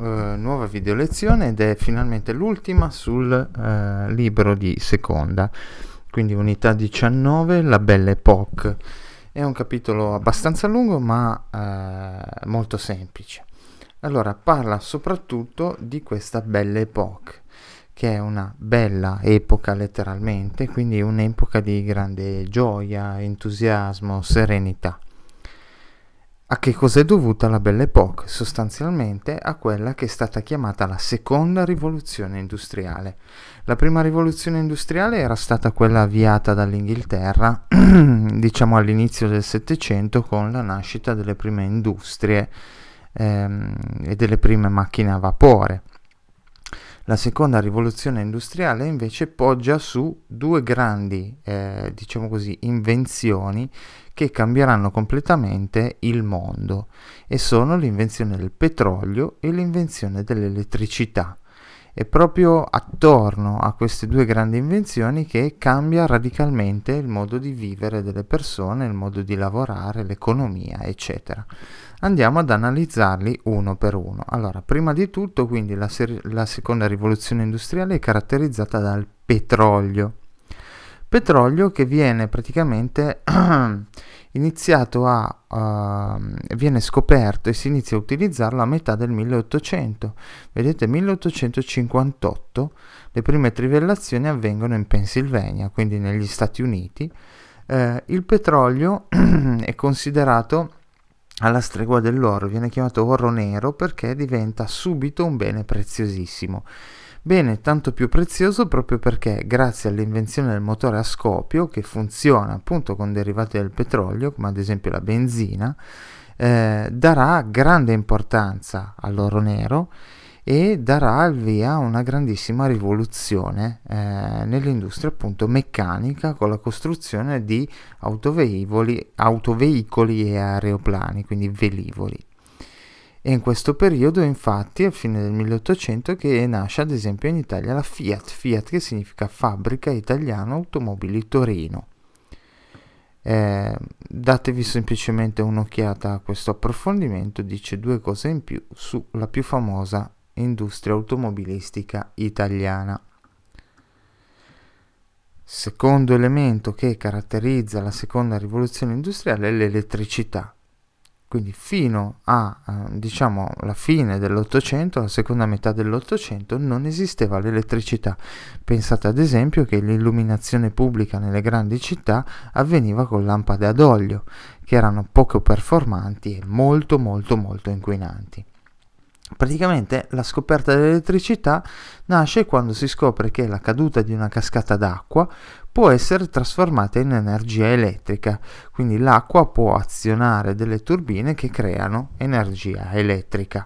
Eh, nuova video lezione ed è finalmente l'ultima sul eh, libro di seconda, quindi unità 19, la Belle Époque. È un capitolo abbastanza lungo ma eh, molto semplice. Allora, parla soprattutto di questa Belle Époque, che è una bella epoca letteralmente, quindi un'epoca di grande gioia, entusiasmo, serenità. A che cosa è dovuta la Belle Époque? Sostanzialmente a quella che è stata chiamata la seconda rivoluzione industriale. La prima rivoluzione industriale era stata quella avviata dall'Inghilterra, diciamo all'inizio del Settecento, con la nascita delle prime industrie ehm, e delle prime macchine a vapore. La seconda rivoluzione industriale invece poggia su due grandi, eh, diciamo così, invenzioni che cambieranno completamente il mondo e sono l'invenzione del petrolio e l'invenzione dell'elettricità. È proprio attorno a queste due grandi invenzioni che cambia radicalmente il modo di vivere delle persone, il modo di lavorare, l'economia, eccetera. Andiamo ad analizzarli uno per uno. Allora, prima di tutto, quindi la, ser- la seconda rivoluzione industriale è caratterizzata dal petrolio. Petrolio che viene praticamente iniziato a, uh, viene scoperto e si inizia a utilizzarlo a metà del 1800. Vedete, 1858 le prime trivellazioni avvengono in Pennsylvania, quindi negli Stati Uniti. Uh, il petrolio è considerato alla stregua dell'oro, viene chiamato oro nero perché diventa subito un bene preziosissimo. Bene, tanto più prezioso proprio perché grazie all'invenzione del motore a scopio che funziona appunto con derivati del petrolio, come ad esempio la benzina, eh, darà grande importanza all'oro nero e darà il via a una grandissima rivoluzione eh, nell'industria appunto meccanica con la costruzione di autoveicoli, autoveicoli e aeroplani, quindi velivoli. È in questo periodo, infatti, a fine del 1800, che nasce ad esempio in Italia la Fiat, Fiat che significa Fabbrica Italiana Automobili Torino. Eh, datevi semplicemente un'occhiata a questo approfondimento, dice due cose in più sulla più famosa industria automobilistica italiana. Secondo elemento che caratterizza la seconda rivoluzione industriale è l'elettricità quindi fino a eh, diciamo la fine dell'Ottocento, la seconda metà dell'Ottocento, non esisteva l'elettricità. Pensate ad esempio che l'illuminazione pubblica nelle grandi città avveniva con lampade ad olio, che erano poco performanti e molto molto molto inquinanti. Praticamente la scoperta dell'elettricità nasce quando si scopre che la caduta di una cascata d'acqua può essere trasformata in energia elettrica, quindi l'acqua può azionare delle turbine che creano energia elettrica.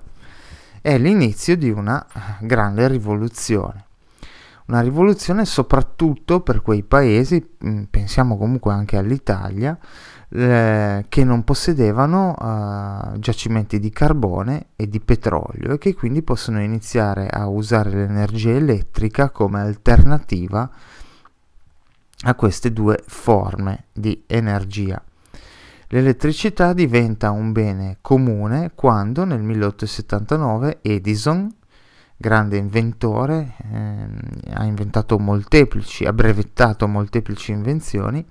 È l'inizio di una eh, grande rivoluzione. Una rivoluzione soprattutto per quei paesi, mm, pensiamo comunque anche all'Italia, eh, che non possedevano eh, giacimenti di carbone e di petrolio e che quindi possono iniziare a usare l'energia elettrica come alternativa a queste due forme di energia. L'elettricità diventa un bene comune quando nel 1879 Edison, grande inventore, ehm, ha inventato molteplici, ha brevettato molteplici invenzioni,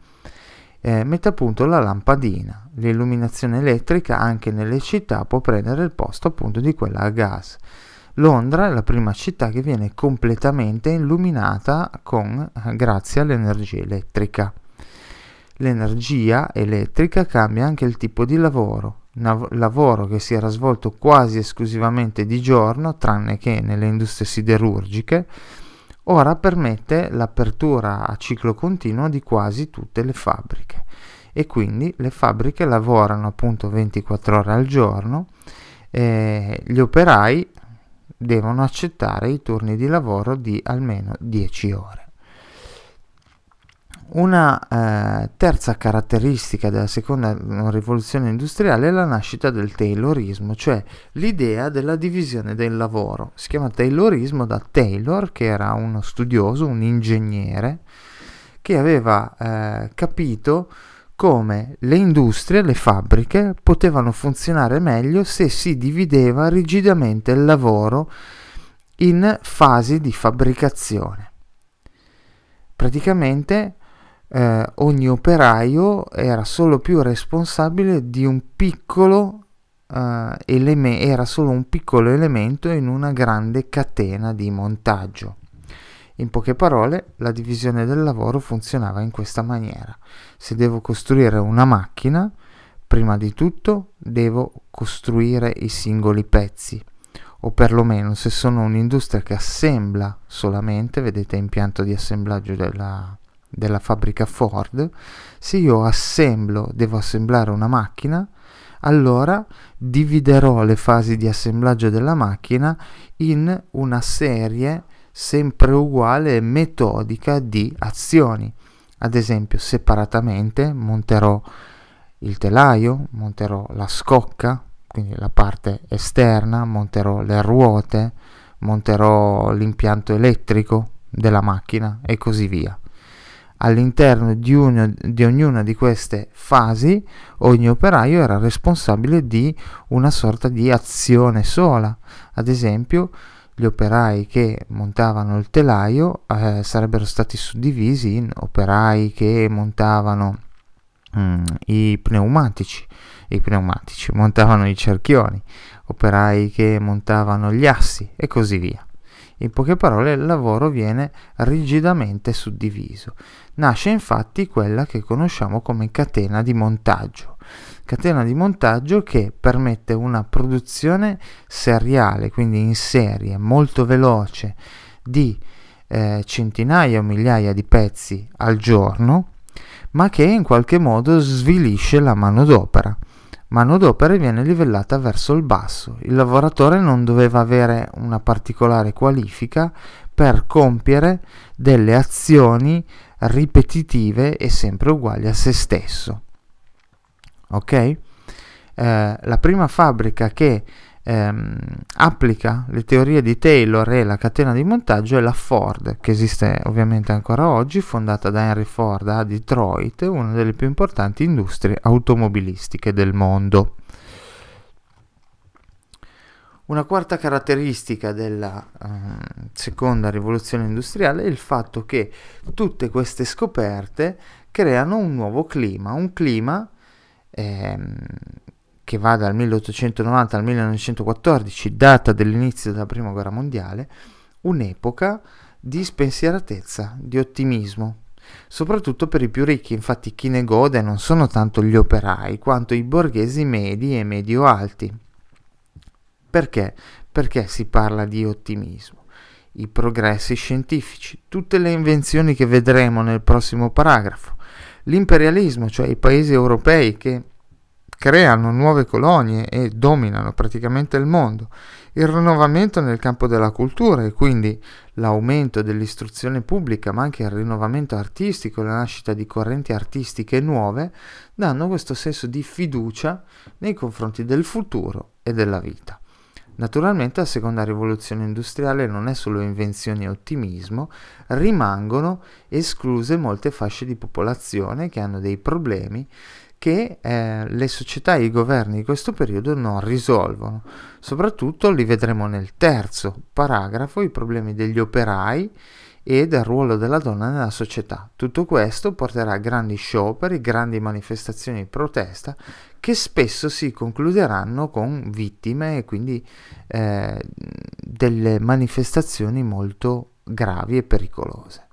eh, mette a punto la lampadina. L'illuminazione elettrica anche nelle città può prendere il posto appunto di quella a gas. Londra è la prima città che viene completamente illuminata con, eh, grazie all'energia elettrica. L'energia elettrica cambia anche il tipo di lavoro, lavoro che si era svolto quasi esclusivamente di giorno, tranne che nelle industrie siderurgiche, ora permette l'apertura a ciclo continuo di quasi tutte le fabbriche e quindi le fabbriche lavorano appunto 24 ore al giorno, eh, gli operai devono accettare i turni di lavoro di almeno 10 ore. Una eh, terza caratteristica della seconda rivoluzione industriale è la nascita del Taylorismo, cioè l'idea della divisione del lavoro. Si chiama Taylorismo da Taylor, che era uno studioso, un ingegnere, che aveva eh, capito come le industrie, le fabbriche potevano funzionare meglio se si divideva rigidamente il lavoro in fasi di fabbricazione. Praticamente eh, ogni operaio era solo più responsabile di un piccolo eh, elemento, era solo un piccolo elemento in una grande catena di montaggio. In poche parole, la divisione del lavoro funzionava in questa maniera. Se devo costruire una macchina, prima di tutto devo costruire i singoli pezzi, o perlomeno se sono un'industria che assembla solamente, vedete impianto di assemblaggio della, della fabbrica Ford, se io assemblo, devo assemblare una macchina, allora dividerò le fasi di assemblaggio della macchina in una serie di sempre uguale metodica di azioni. Ad esempio, separatamente monterò il telaio, monterò la scocca, quindi la parte esterna, monterò le ruote, monterò l'impianto elettrico della macchina e così via. All'interno di, uno, di, ognuna di queste fasi ogni operaio era responsabile di una sorta di azione sola. Ad esempio, gli operai che montavano il telaio eh, sarebbero stati suddivisi in operai che montavano mm, i pneumatici, i pneumatici, montavano i cerchioni, operai che montavano gli assi e così via. In poche parole il lavoro viene rigidamente suddiviso. Nasce infatti quella che conosciamo come catena di montaggio, catena di montaggio che permette una produzione seriale, quindi in serie, molto veloce, di eh, centinaia o migliaia di pezzi al giorno, ma che in qualche modo svilisce la manodopera. Manodopera viene livellata verso il basso. Il lavoratore non doveva avere una particolare qualifica per compiere delle azioni ripetitive e sempre uguali a se stesso ok? Eh, la prima fabbrica che ehm, applica le teorie di Taylor e la catena di montaggio è la Ford, che esiste ovviamente ancora oggi, fondata da Henry Ford a Detroit, una delle più importanti industrie automobilistiche del mondo. Una quarta caratteristica della eh, seconda rivoluzione industriale è il fatto che tutte queste scoperte creano un nuovo clima, un clima ehm, che va dal 1890 al 1914, data dell'inizio della Prima Guerra Mondiale, un'epoca di spensieratezza, di ottimismo, soprattutto per i più ricchi. Infatti chi ne gode non sono tanto gli operai quanto i borghesi medi e medio-alti. Perché? Perché si parla di ottimismo? I progressi scientifici, tutte le invenzioni che vedremo nel prossimo paragrafo, l'imperialismo, cioè i paesi europei che creano nuove colonie e dominano praticamente il mondo, il rinnovamento nel campo della cultura e quindi l'aumento dell'istruzione pubblica, ma anche il rinnovamento artistico e la nascita di correnti artistiche nuove, danno questo senso di fiducia nei confronti del futuro e della vita. Naturalmente la seconda rivoluzione industriale non è solo invenzione e ottimismo, rimangono escluse molte fasce di popolazione che hanno dei problemi che eh, le società e i governi di questo periodo non risolvono. Soprattutto li vedremo nel terzo paragrafo, i problemi degli operai e del ruolo della donna nella società. Tutto questo porterà a grandi scioperi, grandi manifestazioni di protesta che spesso si concluderanno con vittime e quindi eh, delle manifestazioni molto gravi e pericolose.